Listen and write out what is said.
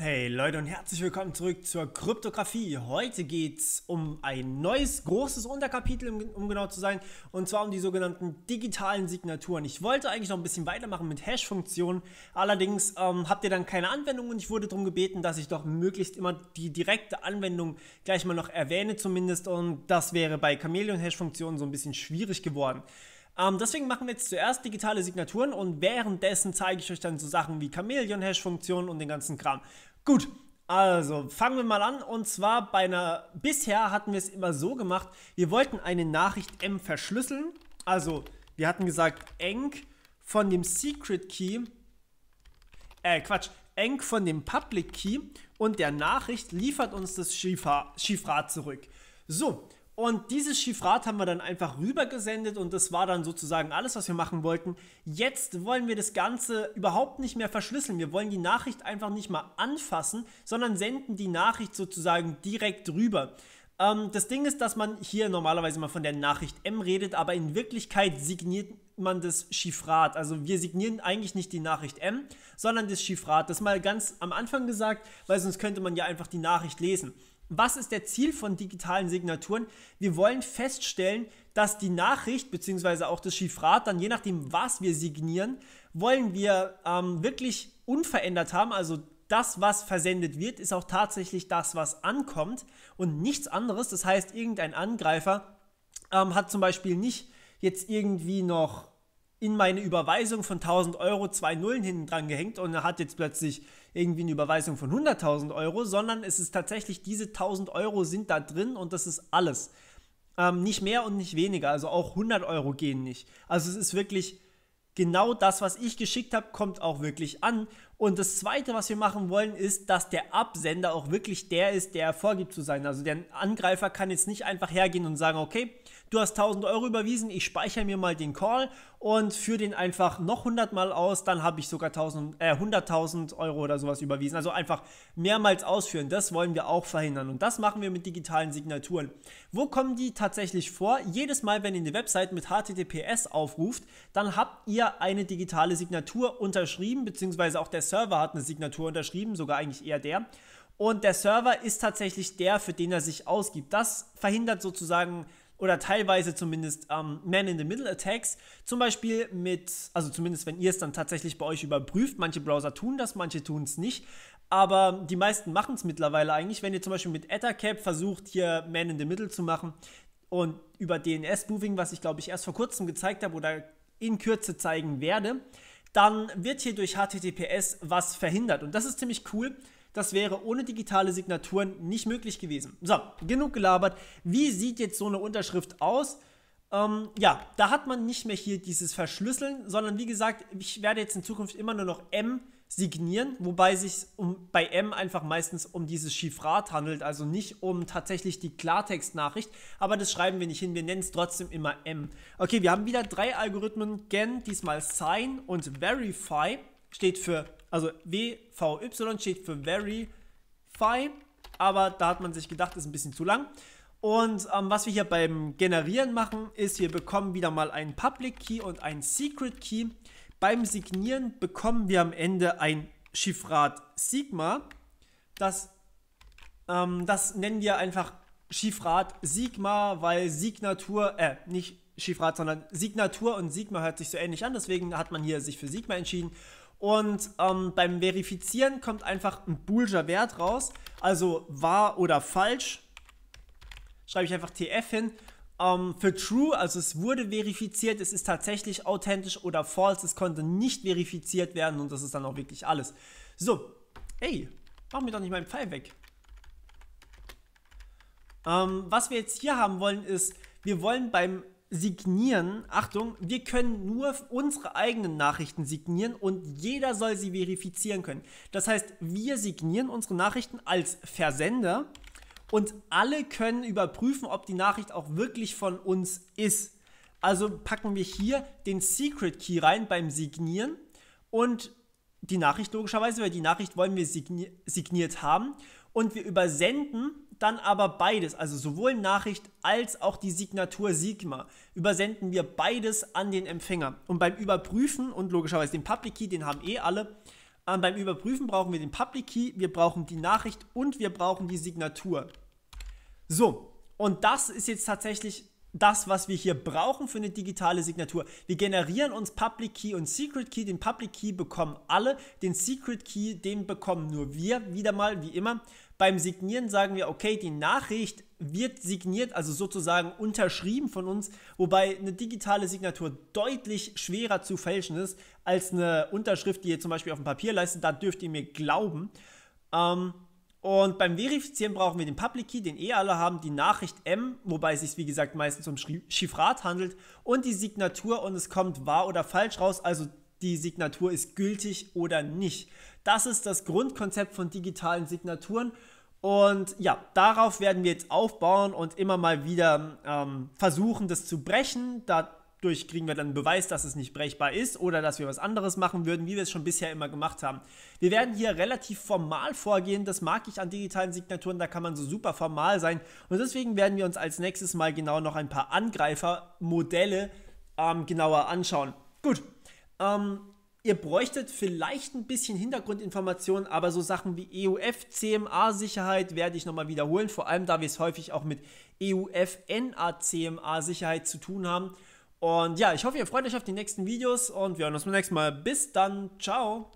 Hey Leute und herzlich willkommen zurück zur Kryptographie. Heute geht es um ein neues großes Unterkapitel, um genau zu sein, und zwar um die sogenannten digitalen Signaturen. Ich wollte eigentlich noch ein bisschen weitermachen mit Hash-Funktionen, allerdings ähm, habt ihr dann keine Anwendung und ich wurde darum gebeten, dass ich doch möglichst immer die direkte Anwendung gleich mal noch erwähne zumindest und das wäre bei Chameleon-Hash-Funktionen so ein bisschen schwierig geworden. Ähm, deswegen machen wir jetzt zuerst digitale Signaturen und währenddessen zeige ich euch dann so Sachen wie Chameleon-Hash-Funktionen und den ganzen Kram. Gut, also, fangen wir mal an. Und zwar bei einer. Bisher hatten wir es immer so gemacht, wir wollten eine Nachricht M verschlüsseln. Also, wir hatten gesagt, eng von dem Secret Key. Äh, Quatsch. Eng von dem Public Key und der Nachricht liefert uns das Chiffrat zurück. So, und dieses Chiffrat haben wir dann einfach rübergesendet und das war dann sozusagen alles, was wir machen wollten. Jetzt wollen wir das Ganze überhaupt nicht mehr verschlüsseln. Wir wollen die Nachricht einfach nicht mal anfassen, sondern senden die Nachricht sozusagen direkt rüber. Ähm, das Ding ist, dass man hier normalerweise mal von der Nachricht M redet, aber in Wirklichkeit signiert man das Chiffrat. Also wir signieren eigentlich nicht die Nachricht M, sondern das Chiffrat. Das mal ganz am Anfang gesagt, weil sonst könnte man ja einfach die Nachricht lesen. Was ist der Ziel von digitalen Signaturen? Wir wollen feststellen, dass die Nachricht bzw. auch das Chiffrat, dann je nachdem, was wir signieren, wollen wir ähm, wirklich unverändert haben. Also das, was versendet wird, ist auch tatsächlich das, was ankommt und nichts anderes. Das heißt, irgendein Angreifer ähm, hat zum Beispiel nicht jetzt irgendwie noch in meine Überweisung von 1000 Euro zwei Nullen hinten dran gehängt und er hat jetzt plötzlich irgendwie eine Überweisung von 100.000 Euro, sondern es ist tatsächlich, diese 1000 Euro sind da drin und das ist alles. Ähm, nicht mehr und nicht weniger, also auch 100 Euro gehen nicht. Also es ist wirklich genau das, was ich geschickt habe, kommt auch wirklich an. Und das Zweite, was wir machen wollen, ist, dass der Absender auch wirklich der ist, der vorgibt zu sein. Also der Angreifer kann jetzt nicht einfach hergehen und sagen, okay, du hast 1000 Euro überwiesen, ich speichere mir mal den Call und führe den einfach noch 100 Mal aus, dann habe ich sogar äh, 100.000 Euro oder sowas überwiesen. Also einfach mehrmals ausführen, das wollen wir auch verhindern und das machen wir mit digitalen Signaturen. Wo kommen die tatsächlich vor? Jedes Mal, wenn ihr eine Website mit HTTPS aufruft, dann habt ihr eine digitale Signatur unterschrieben, beziehungsweise auch der Server hat eine Signatur unterschrieben, sogar eigentlich eher der. Und der Server ist tatsächlich der, für den er sich ausgibt. Das verhindert sozusagen oder teilweise zumindest ähm, Man-in-the-Middle-Attacks. Zum Beispiel mit, also zumindest wenn ihr es dann tatsächlich bei euch überprüft, manche Browser tun das, manche tun es nicht. Aber die meisten machen es mittlerweile eigentlich. Wenn ihr zum Beispiel mit Ethercap versucht, hier Man in the Middle zu machen und über DNS-Spoofing, was ich glaube ich erst vor kurzem gezeigt habe oder in Kürze zeigen werde, dann wird hier durch HTTPS was verhindert. Und das ist ziemlich cool, das wäre ohne digitale Signaturen nicht möglich gewesen. So, genug gelabert. Wie sieht jetzt so eine Unterschrift aus? Ähm, ja, da hat man nicht mehr hier dieses Verschlüsseln, sondern wie gesagt, ich werde jetzt in Zukunft immer nur noch M signieren, wobei sich um, bei M einfach meistens um dieses Chiffrat handelt, also nicht um tatsächlich die Klartextnachricht, aber das schreiben wir nicht hin, wir nennen es trotzdem immer M. Okay, wir haben wieder drei Algorithmen, Gen, diesmal Sign und Verify steht für, also WVY steht für Verify, aber da hat man sich gedacht, ist ein bisschen zu lang. Und ähm, was wir hier beim Generieren machen, ist, wir bekommen wieder mal einen Public Key und einen Secret Key. Beim Signieren bekommen wir am Ende ein Chiffrat Sigma. Das, ähm, das nennen wir einfach Chiffrat Sigma, weil Signatur, äh, nicht Chiffrat, sondern Signatur und Sigma hört sich so ähnlich an. Deswegen hat man hier sich für Sigma entschieden. Und ähm, beim Verifizieren kommt einfach ein boolscher Wert raus. Also wahr oder falsch. Schreibe ich einfach TF hin. Ähm, für True, also es wurde verifiziert, es ist tatsächlich authentisch oder false. Es konnte nicht verifiziert werden und das ist dann auch wirklich alles. So, ey, mach mir doch nicht meinen Pfeil weg. Ähm, was wir jetzt hier haben wollen ist, wir wollen beim signieren. Achtung, wir können nur unsere eigenen Nachrichten signieren und jeder soll sie verifizieren können. Das heißt, wir signieren unsere Nachrichten als Versender und alle können überprüfen, ob die Nachricht auch wirklich von uns ist. Also packen wir hier den Secret Key rein beim Signieren und die Nachricht logischerweise, weil die Nachricht wollen wir signiert haben und wir übersenden dann aber beides, also sowohl Nachricht als auch die Signatur Sigma, übersenden wir beides an den Empfänger. Und beim Überprüfen und logischerweise den Public Key, den haben eh alle, ähm, beim Überprüfen brauchen wir den Public Key, wir brauchen die Nachricht und wir brauchen die Signatur. So, und das ist jetzt tatsächlich das, was wir hier brauchen für eine digitale Signatur. Wir generieren uns Public Key und Secret Key. Den Public Key bekommen alle, den Secret Key, den bekommen nur wir, wieder mal, wie immer. Beim Signieren sagen wir, okay, die Nachricht wird signiert, also sozusagen unterschrieben von uns, wobei eine digitale Signatur deutlich schwerer zu fälschen ist als eine Unterschrift, die ihr zum Beispiel auf dem Papier leistet. Da dürft ihr mir glauben. Ähm, und beim Verifizieren brauchen wir den Public Key, den eh alle haben, die Nachricht M, wobei es sich wie gesagt meistens um Chiffrat handelt, und die Signatur und es kommt wahr oder falsch raus, also die Signatur ist gültig oder nicht. Das ist das Grundkonzept von digitalen Signaturen. Und ja, darauf werden wir jetzt aufbauen und immer mal wieder ähm, versuchen, das zu brechen. Da durch kriegen wir dann Beweis, dass es nicht brechbar ist oder dass wir was anderes machen würden, wie wir es schon bisher immer gemacht haben. Wir werden hier relativ formal vorgehen, das mag ich an digitalen Signaturen, da kann man so super formal sein. Und deswegen werden wir uns als nächstes mal genau noch ein paar Angreifermodelle ähm, genauer anschauen. Gut, ähm, ihr bräuchtet vielleicht ein bisschen Hintergrundinformationen, aber so Sachen wie EUF, CMA-Sicherheit werde ich nochmal wiederholen, vor allem da wir es häufig auch mit EUF, NA, CMA-Sicherheit zu tun haben. Und ja, ich hoffe, ihr freut euch auf die nächsten Videos und wir hören uns beim nächsten Mal. Bis dann, ciao!